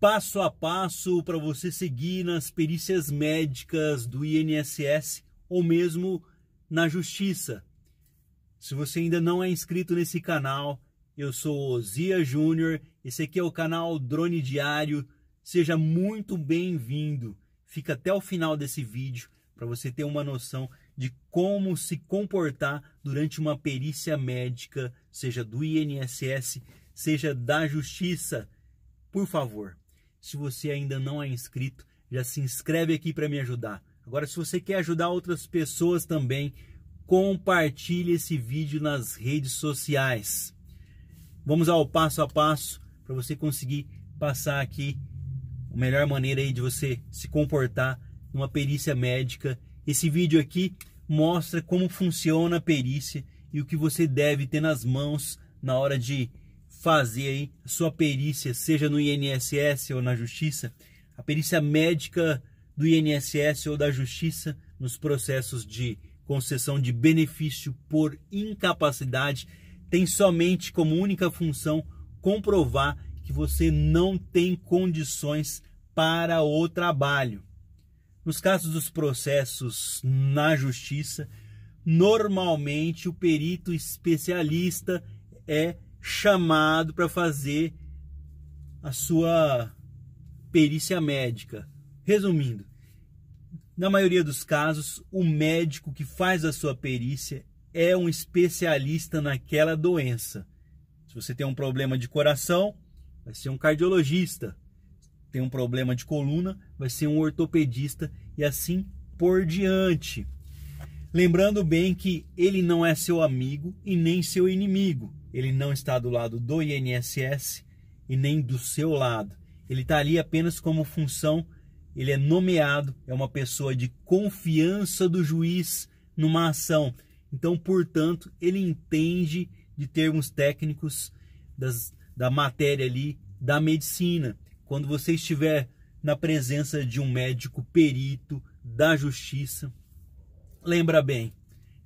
passo a passo para você seguir nas perícias médicas do INSS ou mesmo na justiça. Se você ainda não é inscrito nesse canal, eu sou Zia Júnior, esse aqui é o canal Drone Diário. Seja muito bem-vindo. Fica até o final desse vídeo para você ter uma noção de como se comportar durante uma perícia médica, seja do INSS, seja da Justiça. Por favor, se você ainda não é inscrito, já se inscreve aqui para me ajudar. Agora, se você quer ajudar outras pessoas também, compartilhe esse vídeo nas redes sociais. Vamos ao passo a passo para você conseguir passar aqui a melhor maneira aí de você se comportar numa perícia médica. Esse vídeo aqui mostra como funciona a perícia e o que você deve ter nas mãos na hora de fazer aí a sua perícia, seja no INSS ou na Justiça, a perícia médica do INSS ou da Justiça nos processos de concessão de benefício por incapacidade tem somente como única função comprovar que você não tem condições para o trabalho. Nos casos dos processos na justiça, normalmente o perito especialista é chamado para fazer a sua perícia médica. Resumindo, na maioria dos casos, o médico que faz a sua perícia é um especialista naquela doença. Se você tem um problema de coração, vai ser um cardiologista. Tem um problema de coluna, vai ser um ortopedista e assim por diante. Lembrando bem que ele não é seu amigo e nem seu inimigo ele não está do lado do INSS e nem do seu lado. Ele está ali apenas como função, ele é nomeado, é uma pessoa de confiança do juiz numa ação. Então, portanto, ele entende de termos técnicos das, da matéria ali da medicina. Quando você estiver na presença de um médico perito da justiça, lembra bem,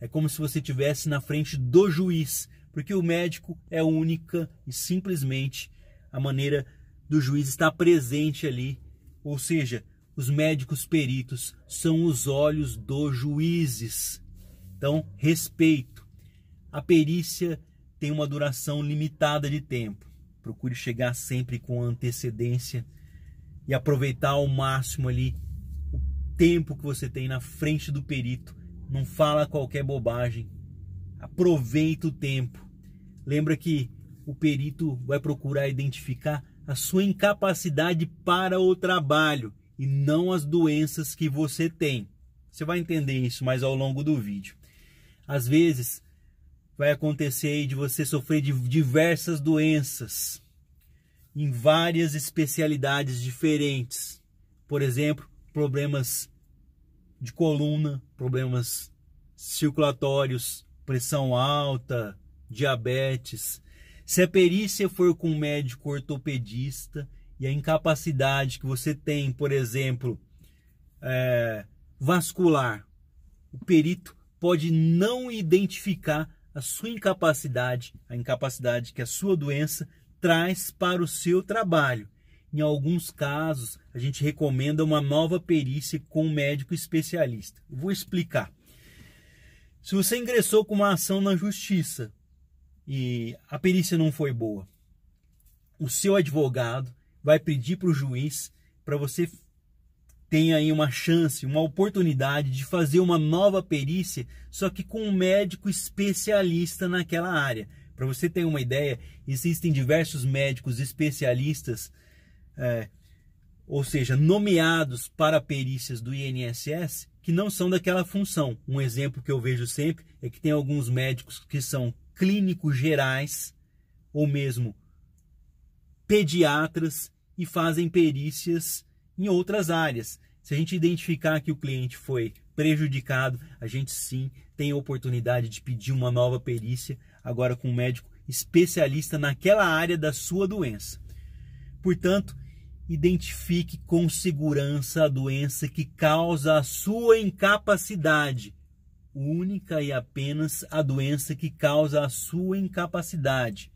é como se você estivesse na frente do juiz porque o médico é única e simplesmente a maneira do juiz estar presente ali. Ou seja, os médicos peritos são os olhos dos juízes. Então, respeito. A perícia tem uma duração limitada de tempo. Procure chegar sempre com antecedência e aproveitar ao máximo ali o tempo que você tem na frente do perito. Não fala qualquer bobagem. Aproveita o tempo. Lembra que o perito vai procurar identificar a sua incapacidade para o trabalho e não as doenças que você tem. Você vai entender isso mais ao longo do vídeo. Às vezes vai acontecer de você sofrer de diversas doenças em várias especialidades diferentes. Por exemplo, problemas de coluna, problemas circulatórios, pressão alta, diabetes. Se a é perícia for com um médico ortopedista e a incapacidade que você tem, por exemplo, é, vascular, o perito pode não identificar a sua incapacidade, a incapacidade que a sua doença traz para o seu trabalho. Em alguns casos, a gente recomenda uma nova perícia com um médico especialista. vou explicar. Se você ingressou com uma ação na justiça e a perícia não foi boa, o seu advogado vai pedir para o juiz para você tenha aí uma chance, uma oportunidade de fazer uma nova perícia, só que com um médico especialista naquela área. Para você ter uma ideia, existem diversos médicos especialistas, é, ou seja, nomeados para perícias do INSS, que não são daquela função. Um exemplo que eu vejo sempre é que tem alguns médicos que são clínicos gerais ou mesmo pediatras e fazem perícias em outras áreas. Se a gente identificar que o cliente foi prejudicado, a gente sim tem a oportunidade de pedir uma nova perícia, agora com um médico especialista naquela área da sua doença. Portanto, Identifique com segurança a doença que causa a sua incapacidade. Única e apenas a doença que causa a sua incapacidade.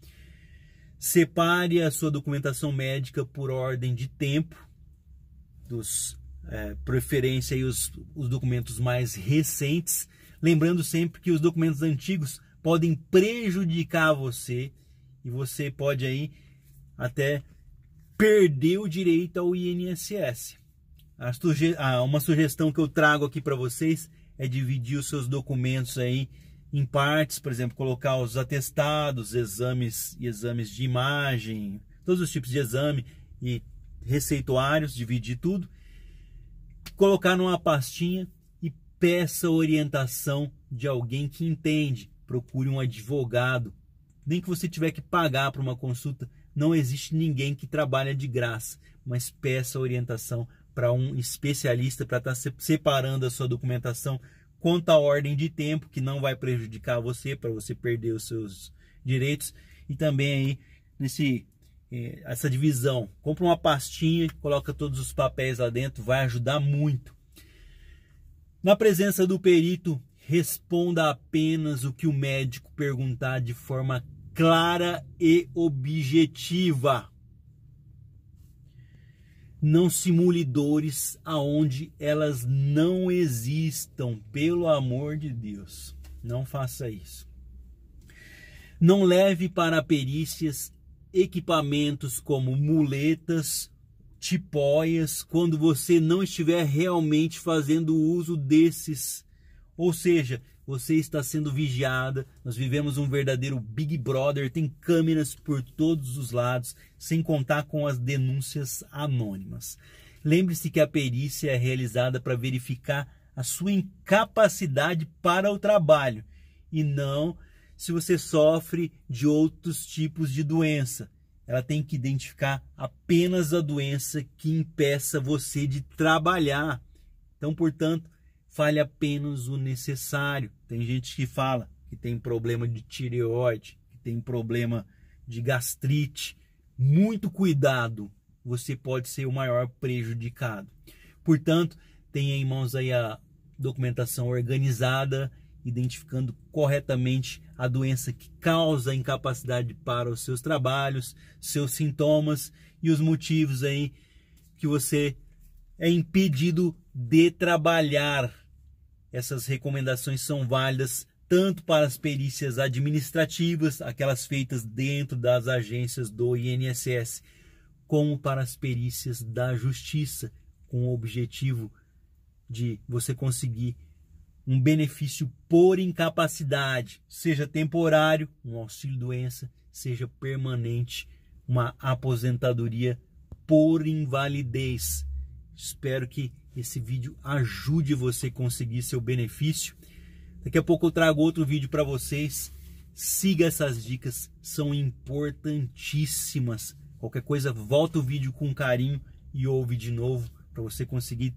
Separe a sua documentação médica por ordem de tempo, dos é, preferência e os, os documentos mais recentes. Lembrando sempre que os documentos antigos podem prejudicar você e você pode aí até perdeu o direito ao INSS. Suge ah, uma sugestão que eu trago aqui para vocês é dividir os seus documentos aí em partes, por exemplo, colocar os atestados, exames e exames de imagem, todos os tipos de exame e receituários, dividir tudo, colocar numa pastinha e peça orientação de alguém que entende. Procure um advogado, nem que você tiver que pagar para uma consulta, não existe ninguém que trabalha de graça, mas peça orientação para um especialista para estar tá separando a sua documentação quanto à ordem de tempo, que não vai prejudicar você, para você perder os seus direitos. E também aí, nesse eh, essa divisão. Compra uma pastinha, coloca todos os papéis lá dentro, vai ajudar muito. Na presença do perito, responda apenas o que o médico perguntar de forma clara e objetiva. Não simule dores aonde elas não existam, pelo amor de Deus. Não faça isso. Não leve para perícias equipamentos como muletas, tipóias, quando você não estiver realmente fazendo uso desses. Ou seja, você está sendo vigiada. Nós vivemos um verdadeiro Big Brother, tem câmeras por todos os lados, sem contar com as denúncias anônimas. Lembre-se que a perícia é realizada para verificar a sua incapacidade para o trabalho e não se você sofre de outros tipos de doença. Ela tem que identificar apenas a doença que impeça você de trabalhar. Então, portanto, fale apenas o necessário. Tem gente que fala que tem problema de tireoide, que tem problema de gastrite. Muito cuidado, você pode ser o maior prejudicado. Portanto, tenha em mãos aí a documentação organizada, identificando corretamente a doença que causa incapacidade para os seus trabalhos, seus sintomas e os motivos aí que você é impedido de trabalhar essas recomendações são válidas tanto para as perícias administrativas, aquelas feitas dentro das agências do INSS, como para as perícias da justiça, com o objetivo de você conseguir um benefício por incapacidade, seja temporário, um auxílio-doença, seja permanente, uma aposentadoria por invalidez. Espero que esse vídeo ajude você a conseguir seu benefício. Daqui a pouco eu trago outro vídeo para vocês. Siga essas dicas, são importantíssimas. Qualquer coisa, volta o vídeo com carinho e ouve de novo para você conseguir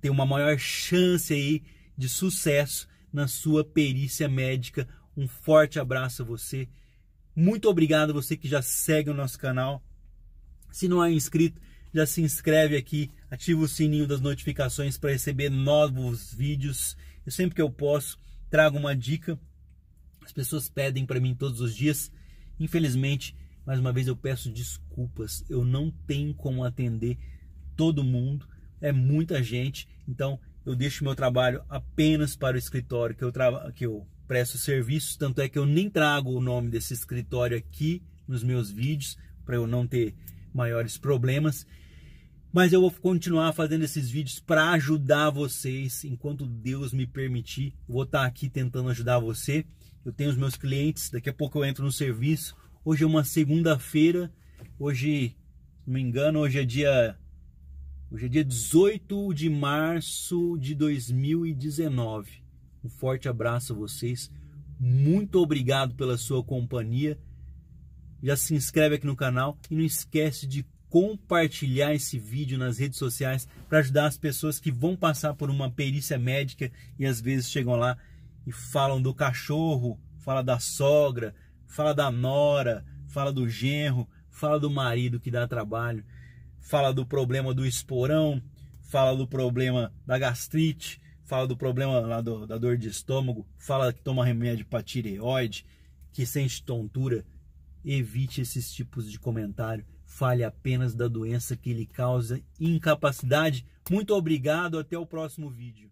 ter uma maior chance aí de sucesso na sua perícia médica. Um forte abraço a você. Muito obrigado a você que já segue o nosso canal. Se não é inscrito, já se inscreve aqui, ativa o sininho das notificações para receber novos vídeos. Eu sempre que eu posso trago uma dica. As pessoas pedem para mim todos os dias. Infelizmente, mais uma vez eu peço desculpas. Eu não tenho como atender todo mundo. É muita gente. Então eu deixo meu trabalho apenas para o escritório que eu, que eu presto serviços. Tanto é que eu nem trago o nome desse escritório aqui nos meus vídeos para eu não ter maiores problemas. Mas eu vou continuar fazendo esses vídeos para ajudar vocês. Enquanto Deus me permitir, vou estar tá aqui tentando ajudar você. Eu tenho os meus clientes, daqui a pouco eu entro no serviço. Hoje é uma segunda-feira. Hoje, se não me engano, hoje é dia Hoje é dia 18 de março de 2019. Um forte abraço a vocês. Muito obrigado pela sua companhia. Já se inscreve aqui no canal e não esquece de compartilhar esse vídeo nas redes sociais para ajudar as pessoas que vão passar por uma perícia médica e às vezes chegam lá e falam do cachorro, fala da sogra, fala da nora, fala do genro, fala do marido que dá trabalho, fala do problema do esporão, fala do problema da gastrite, fala do problema lá do, da dor de estômago, fala que toma remédio para tireoide, que sente tontura. Evite esses tipos de comentário fale apenas da doença que lhe causa incapacidade. Muito obrigado, até o próximo vídeo.